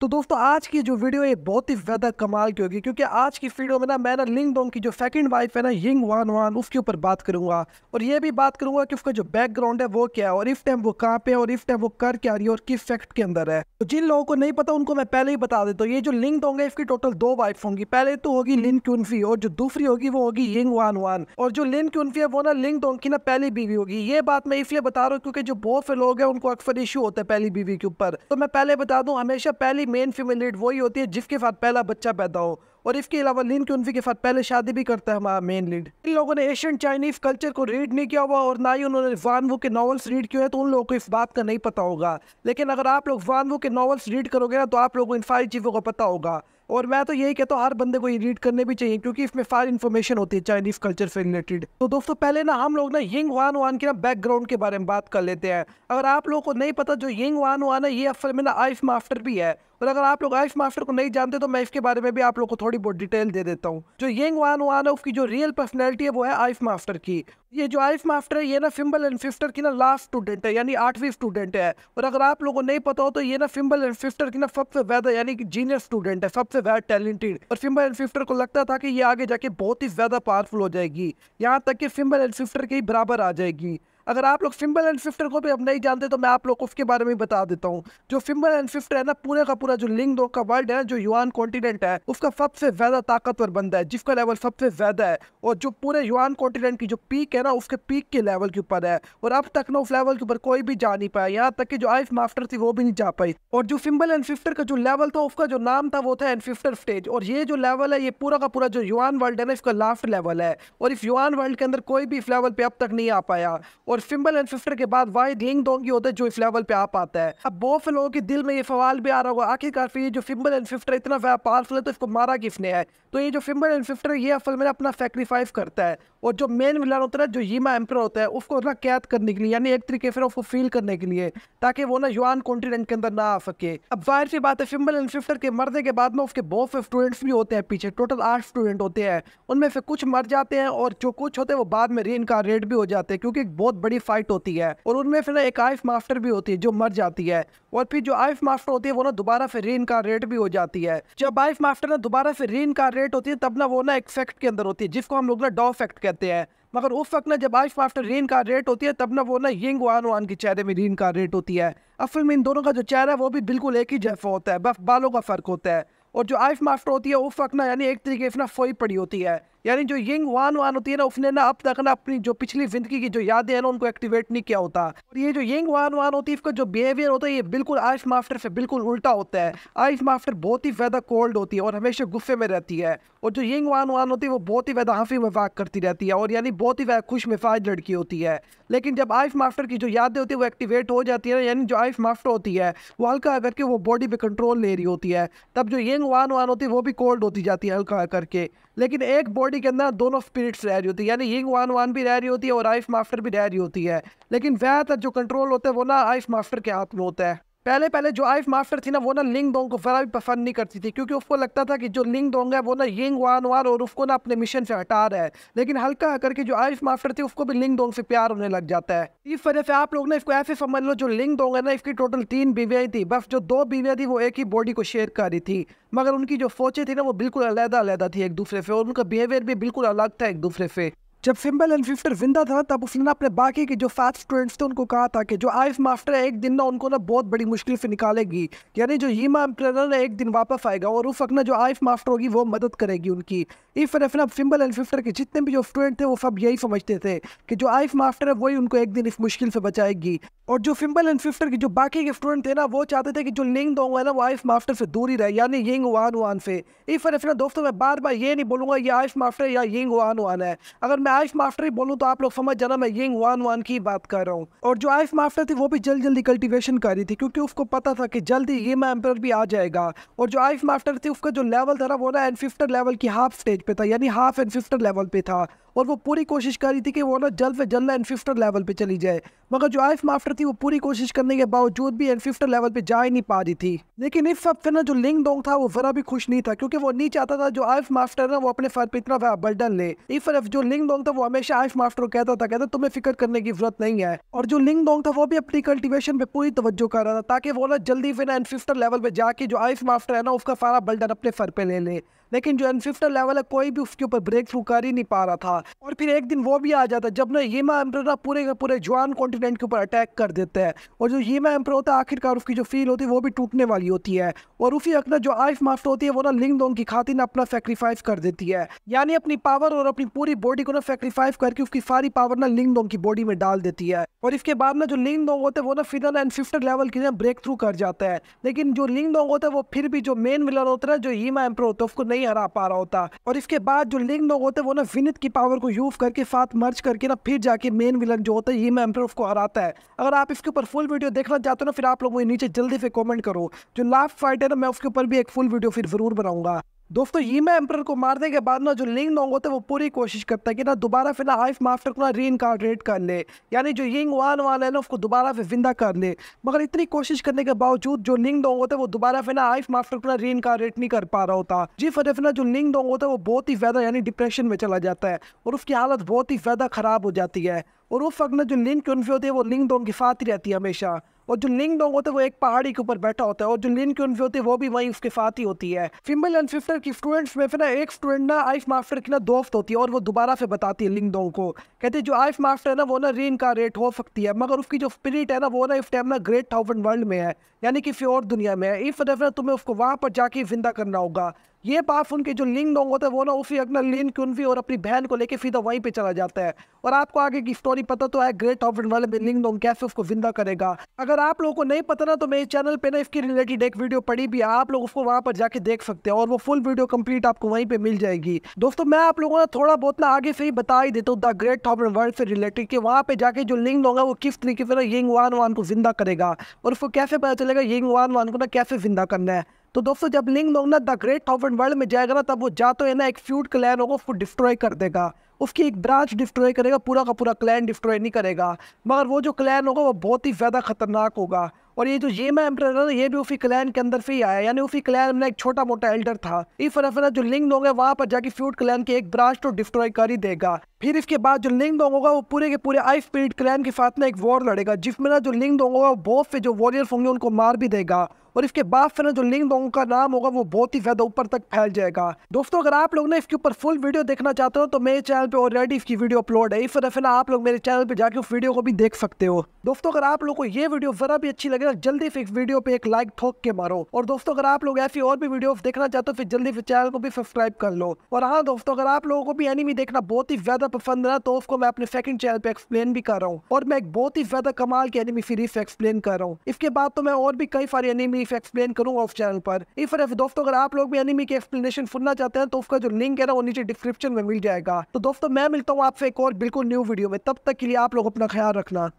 तो दोस्तों आज की जो वीडियो है बहुत ही ज़्यादा कमाल की होगी क्योंकि आज की वीडियो में ना मैं ना लिंग डोंग की जो सेकंड वाइफ है ना यिंग वान वान उसके ऊपर बात करूंगा और ये भी बात करूंगा कि उसका जो बैकग्राउंड है वो क्या है और इस टाइम वो कहाँ पे है और इस टाइम वो कर क्या रही है और किस फैक्ट के अंदर है तो जिन लोगों को नहीं पता उनको मैं पहले ही बता देता हूँ ये जो लिंग डोंग है इसकी टोटल दो वाइफ होंगी पहले तो होगी लिन क्यूनफी और जो दूसरी होगी वो होगी यिंग वान वान और जो लिन क्यूनफी है वो ना लिंग डोंग की ना पहली बीवी होगी ये बात मैं इसलिए बता रहा हूँ क्योंकि जो बहुत से लोग हैं उनको अक्सर इशू होता है पहली बीवी के ऊपर तो मैं पहले बता दूँ हमेशा पहली की मेन फीमेल लीड वही होती है जिसके साथ पहला बच्चा पैदा हो और इसके अलावा लिन की के साथ पहले शादी भी करता है हमारा मेन लीड इन लोगों ने एशियन चाइनीज कल्चर को रीड नहीं किया हुआ और ना ही उन्होंने वान वो के नॉवल्स रीड किए हैं तो उन लोगों को इस बात का नहीं पता होगा लेकिन अगर आप लोग वान वो के नॉवल्स रीड करोगे ना तो आप लोगों को इन सारी चीज़ों का पता होगा और मैं तो यही कहता हूँ हर बंदे को ये रीड करने भी चाहिए क्योंकि इसमें सारी इन्फॉर्मेशन होती है चाइनीज कल्चर से रिलेटेड तो दोस्तों पहले ना हम लोग ना यिंग वान वान के ना बैकग्राउंड के बारे में बात कर लेते हैं अगर आप लोगों को नहीं पता जो यिंग वान वान है ये असल में ना आइफ मास्टर भी है और अगर आप लोग आइफ मास्टर को नहीं जानते तो मैं इसके बारे में भी आप लोग को थोड़ी बहुत डिटेल दे देता हूँ जो यंग वन वन है उसकी जो रियल पर्सनैलिटी है वो है आइफ मास्टर की ये जो आइफ मास्टर है ये ना फिम्बल एंड फिफ्टर की ना लास्ट स्टूडेंट है यानी आठवीं स्टूडेंट है और अगर आप लोगों को नहीं पता हो तो ये ना सिम्बल एंड फिफ्टर की ना सबसे ज्यादा यानी कि जीनियर स्टूडेंट है सबसे ज्यादा टैलेंटेड और सिम्बल एंड फिफ्टर को लगता था कि ये आगे जाके बहुत ही ज्यादा पावरफुल हो जाएगी यहाँ तक कि सिम्बल एंड फिफ्टर के ही बराबर आ जाएगी अगर आप लोग फिम्बल एंड फिफ्टर को भी अब नहीं जानते तो मैं आप लोग को उसके बारे में बता देता हूँ जो फिम्बल एंड फिफ्टर है ना पूरे का पूरा जो लिंग का वर्ल्ड है जो युवान कॉन्टिनेंट है उसका सबसे ज़्यादा ताकतवर बंदा है जिसका लेवल सबसे ज़्यादा है और जो पूरे युवान कॉन्टिनेंट की जो पीक है ना उसके पीक के लेवल के ऊपर है और अब तक ना उस लेवल के ऊपर कोई भी जा नहीं पाया यहाँ तक कि जो आइफ मास्टर थी वो भी नहीं जा पाई और जो फिम्बल एंड फिफ्टर का जो लेवल था उसका जो नाम था वो था एंड फिफ्टर स्टेज और ये जो लेवल है ये पूरा का पूरा जो युवान वर्ल्ड है ना इसका लास्ट लेवल है और इस युवान वर्ल्ड के अंदर कोई भी इस लेवल पे अब तक नहीं आ पाया और और फिम्बल एंड फिफ्टर के बाद वाइड लिंग डोंग ही होता है जो इस लेवल पे आ पाता है अब बहुत से लोगों के दिल में ये सवाल भी आ रहा होगा आखिरकार फिर जो फिम्बल एंड फिफ्टर इतना पावरफुल है तो इसको मारा किसने है तो ये जो फिम्बल एंड फिफ्टर ये असल में अपना सेक्रीफाइस करता है और जो मेन विलन होता है जो यीमा एम्प्रो होता है उसको ना कैद करने के लिए यानी एक तरीके से उसको फील करने के लिए ताकि वो ना युवान कॉन्टिनेंट के अंदर ना आ सके अब जाहिर सी बात है फिम्बल एंड फिफ्टर के मरने के बाद ना उसके बहुत से स्टूडेंट्स भी होते हैं पीछे टोटल आठ स्टूडेंट होते हैं उनमें से कुछ मर जाते हैं और जो कुछ होते हैं वो बाद में री भी हो जाते हैं क्योंकि एक बहुत बड़ी फाइट होती है और उनमें फिर एक आइफ मास्टर भी होती है जो मर जाती है और फिर जो आइफ मास्टर होती है वो ना दोबारा फिर री इनकारनेट भी हो जाती है जब आइफ मास्टर ना दोबारा फिर री इनकारनेट होती है तब ना वो ना एक फैक्ट के अंदर होती है जिसको हम लोग ना डॉ फैक्ट कहते हैं मगर उस वक्त ना जब आइफ मास्टर री इनकारनेट होती है तब ना वो ना यंग वन वन के चेहरे में री इनकारनेट होती है असल में इन दोनों का जो चेहरा है वो भी बिल्कुल एक ही जैसा होता है बस बालों का फर्क होता है और जो आइफ माफ्टर होती है वो फकना यानी एक तरीके से ना फोई पड़ी होती है यानी जो यंग वान वान होती है ना उसने ना अब तक ना अपनी जो पिछली ज़िंदगी की जो यादें हैं ना उनको एक्टिवेट नहीं किया होता और ये जो यंग वान वान होती है इसका जो बिहेवियर होता है ये बिल्कुल आइफ माफ्टर से बिल्कुल उल्टा होता है आइफ माफ्टर बहुत ही ज़्यादा कोल्ड होती है और हमेशा गुस्से में रहती है और जो यंग वान वान होती है वो बहुत ही ज़्यादा हाफी मजाक करती रहती है और यानी बहुत ही ज़्यादा खुश मिफाज लड़की होती है लेकिन जब आइफ माफ्टर की जो यादें होती है वो एक्टिवेट हो जाती है यानी जो आइफ माफ्टर होती है वो हल्का करके वो बॉडी पर कंट्रोल ले रही होती है तब जो ये रिमेनिंग वन वन होती है वो भी कोल्ड होती जाती है हल्का करके लेकिन एक बॉडी के अंदर दोनों स्पिरिट्स रह रही होती है यानी यंग वन वन भी रह रही होती है और आइफ मास्टर भी रह रही होती है लेकिन ज़्यादातर जो कंट्रोल होता है वो ना आइफ मास्टर के हाथ में होता है पहले पहले जो आइफ मास्टर थी ना वो ना लिंग डोंग को ज़रा भी पसंद नहीं करती थी क्योंकि उसको लगता था कि जो लिंग डोंग है वो ना यिंग वान वान और उसको ना अपने मिशन से हटा रहा है लेकिन हल्का करके जो आइफ मास्टर थी उसको भी लिंग डोंग से प्यार होने लग जाता है इस वजह से आप लोग ना इसको ऐसे समझ लो जो लिंग डोंग है ना इसकी टोटल तीन बीवियाँ थी बस जो दो बीवियाँ थी वो एक ही बॉडी को शेयर कर रही थी मगर उनकी जो सोचें थी ना वो बिल्कुल अलहदा अलहदा थी एक दूसरे से और उनका बिहेवियर भी बिल्कुल अलग था एक दूसरे से जब फिम्बल एंड फिफ्टर जिंदा था तब उसने ना अपने बाकी के जो फैट स्टूडेंट्स थे उनको कहा था कि जो आइफ मास्टर है एक दिन ना उनको ना बहुत बड़ी मुश्किल से निकालेगी यानी जो यीमा एम्प्रेनर है एक दिन वापस आएगा और उस वक्त ना जो आइफ मास्टर होगी वो मदद करेगी उनकी इस तरह ना फिम्बल एंड फिफ्टर के जितने भी जो स्टूडेंट थे वो सब यही समझते थे कि जो आइफ मास्टर है वही उनको एक दिन इस मुश्किल से बचाएगी और जो फिम्बल एंड फिफ्टर के जो बाकी के स्टूडेंट थे ना वो चाहते थे कि जो लिंग दोंग है ना वो आइफ मास्टर से दूर ही रहे यानी यिंग वान वान से इस तरह से ना दोस्तों मैं बार बार ये नहीं बोलूँगा ये आइफ मास्टर या यिंग वान वान है अगर मैं आइफ माफ्टर बोलूँ तो आप लोग समझ जाना मैं यंग वन वन की बात कर रहा हूँ और जो आइफ माफ्टर थी वो भी जल्दी जल्दी कल्टिवेशन कर रही थी क्योंकि उसको पता था कि जल्दी ये मैं एम्पर भी आ जाएगा और जो आइफ माफ्टर थी उसका जो लेवल था ना वो ना एनफिफ्टर लेवल की हाफ स्टेज पे था यानी हाफ एनफिफ्टर लेवल पे था और वो पूरी कोशिश कर रही थी कि वो ना जल्द से जल्द एनफिफ्टर लेवल पे चली जाए मगर जो आइफ माफ्टर थी वो पूरी कोशिश करने के बावजूद भी एनफिफ्टर लेवल पे जा ही नहीं पा रही थी लेकिन इस सब से ना जो लिंग डोंग था वो ज़रा भी खुश नहीं था क्योंकि वो नहीं चाहता था जो आइफ माफ्टर ना वो अपने फर पर इतना बर्डन ले इस जो लिंग डोंग था वो हमेशा आइफ माफ्टर को कहता था कहता तुम्हें फिक्र करने की जरूरत नहीं है और जो लिंग डोंग था वो भी अपनी कल्टिवेशन पर पूरी तवज्जो कर रहा था ताकि वो ना जल्दी फिर एनफिफ्टर लेवल पर जाके जो आइफ माफ्टर है ना उसका सारा बल्डन अपने फर पर ले ले लेकिन जो एनफिफ्टर लेवल है कोई भी उसके ऊपर ब्रेक थ्रू कर ही नहीं पा रहा था और फिर एक दिन वो भी आ जाता जब ना यीमा एम्प्रेरा पूरे का पूरे जवान कॉन्टिनेंट के ऊपर अटैक कर देते हैं और जो येमा एम्प्रो होता है आखिरकार उसकी जो फील होती है वो भी टूटने वाली होती है और उसी अपना जो आइफ मास्टर होती है वो ना लिंग दोंग की खाती ना अपना सेक्रीफाइस कर देती है यानी अपनी पावर और अपनी पूरी बॉडी को ना सेक्रीफाइस करके उसकी सारी पावर ना लिंग दोंग की बॉडी में डाल देती है और इसके बाद ना जो लिंग दोंग होते हैं वो ना फिनल एनफिफ्टर लेवल के ना ब्रेक थ्रू कर जाता है लेकिन जो लिंग दोंग होता है वो फिर भी जो मेन विलर होता है जो यीमा एम्प्रो होता है उसको नहीं नहीं हरा पा रहा होता और इसके बाद जो लिंग लोग होते हैं वो ना विनित की पावर को यूज करके साथ मर्ज करके ना फिर जाके मेन विलन जो होता है ये मैं को हराता है अगर आप इसके ऊपर फुल वीडियो देखना चाहते हो ना फिर आप लोग मुझे नीचे जल्दी से कॉमेंट करो जो लास्ट फाइट है ना मैं उसके ऊपर भी एक फुल वीडियो फिर ज़रूर बनाऊंगा दोस्तों ये मैं एम्प्रर को मारने के बाद ना जो लिंग लोंग होते हैं वो पूरी कोशिश करता है कि ना दोबारा फिर ना लाइफ माफ्टर को ना री इनकारेट कर ले यानी जो यिंग वन वाला है ना उसको दोबारा फिर जिंदा कर ले मगर इतनी कोशिश करने के बावजूद जो लिंग डोंग होता है वो दोबारा फिर ना लाइफ माफ्टर को ना री इनकारेट नहीं कर पा रहा होता जिस वजह से ना जो लिंग डोंग होता है वो बहुत ही ज़्यादा यानी डिप्रेशन में चला जाता है और उसकी हालत बहुत ही ज़्यादा ख़राब हो जाती है और उस वक्त ना जो लिंग कन्फ्यू होती है वो लिंग दोंग की साथ ही रहती है हमेशा और जो लिंग लोग होते हैं वो एक पहाड़ी के ऊपर बैठा होता है और जो लिंग की उनफी होती है वो भी वही उसके साथ ही होती है फीमेल एंड फिफ्टर की स्टूडेंट्स में फिर ना एक स्टूडेंट ना आइफ मास्टर की ना दोस्त होती है और वो दोबारा से बताती है लिंग लोगों को कहते जो आइफ मास्टर है ना वो ना री इनकारेट हो सकती है मगर उसकी जो स्पिरिट है ना वो ना इस टाइम ना ग्रेट थाउजेंड वर्ल्ड में है यानी कि फ्योर दुनिया में है इस वजह तुम्हें उसको वहाँ पर जाके जिंदा करना होगा ये पाप उनके जो लिंग लोग होते हैं वो ना उसी अपना लीन कुनवी और अपनी बहन को लेके सीधा वहीं पे चला जाता है और आपको आगे की स्टोरी पता तो है ग्रेट ऑफन वाले में लिंग लोग कैसे उसको जिंदा करेगा अगर आप लोगों को नहीं पता ना तो मेरे चैनल पे ना इसकी रिलेटेड एक वीडियो पड़ी भी आप लोग उसको वहाँ पर जाके देख सकते हैं और वो फुल वीडियो कम्प्लीट आपको वहीं पर मिल जाएगी दोस्तों मैं आप लोगों ने थोड़ा बहुत ना आगे से ही बता ही देता हूँ द ग्रेट ऑफन वर्ल्ड से रिलेटेड कि वहाँ पे जाके जो लिंग लोग है वो किस तरीके से ना यिंग वान वान को जिंदा करेगा और उसको कैसे पता चलेगा यिंग वान वान को ना कैसे जिंदा करना है तो दोस्तों जब लिंग लोग ना द ग्रेट थाउजेंड वर्ल्ड में जाएगा ना तब वो जा तो है ना एक फ्यूड क्लैन होगा उसको डिस्ट्रॉय कर देगा उसकी एक ब्रांच डिस्ट्रॉय करेगा पूरा का पूरा क्लैन डिस्ट्रॉय नहीं करेगा मगर वो जो क्लैन होगा वो बहुत ही ज़्यादा खतरनाक होगा और ये जो मैं एम्पर था ये भी उफी क्लैन के अंदर से ही आया यानी उफी क्लैन में एक छोटा मोटा एल्डर था इस रफना जो लिंग है वहाँ पर जाके फ्यूट क्लैन के एक ब्रांच तो डिस्ट्रॉय कर ही देगा फिर इसके बाद जो लिंग लोग होगा वो पूरे के पूरे आई स्पिरिट क्लैन के साथ में एक वॉर लड़ेगा जिसमें ना जो लिंग लोग होगा वो बहुत से जो वॉरियर होंगे उनको मार भी देगा और इसके बाद फिर जो लिंग लोगों का नाम होगा वो बहुत ही ज़्यादा ऊपर तक फैल जाएगा दोस्तों अगर आप लोग ना इसके ऊपर फुल वीडियो देखना चाहते हो तो मेरे चैनल पे ऑलरेडी इसकी वीडियो अपलोड है इस तरह से ना आप लोग मेरे चैनल पे जाके उस वीडियो को भी देख सकते हो दोस्तों अगर आप लोग को ये वीडियो ज़रा भी अच्छी लगे मेरा जल्दी फिक्स वीडियो पे एक लाइक ठोक के मारो और दोस्तों अगर आप लोग ऐसी और भी वीडियो देखना चाहते हो फिर जल्दी से चैनल को भी सब्सक्राइब कर लो और हाँ दोस्तों अगर आप लोगों को भी एनिमी देखना बहुत ही ज्यादा पसंद है तो उसको मैं अपने सेकंड चैनल पे एक्सप्लेन भी कर रहा हूँ और मैं एक बहुत ही ज्यादा कमाल की एनिमी सीरीज एक्सप्लेन कर रहा हूँ इसके बाद तो मैं और भी कई सारी एनिमी एक्सप्लेन करूंगा उस चैनल पर इस तरह दोस्तों अगर आप लोग भी एनिमी की एक्सप्लेनेशन सुनना चाहते हैं तो उसका जो लिंक है ना वो नीचे डिस्क्रिप्शन में मिल जाएगा तो दोस्तों मैं मिलता हूँ आपसे एक और बिल्कुल न्यू वीडियो में तब तक के लिए आप लोग अपना ख्याल रखना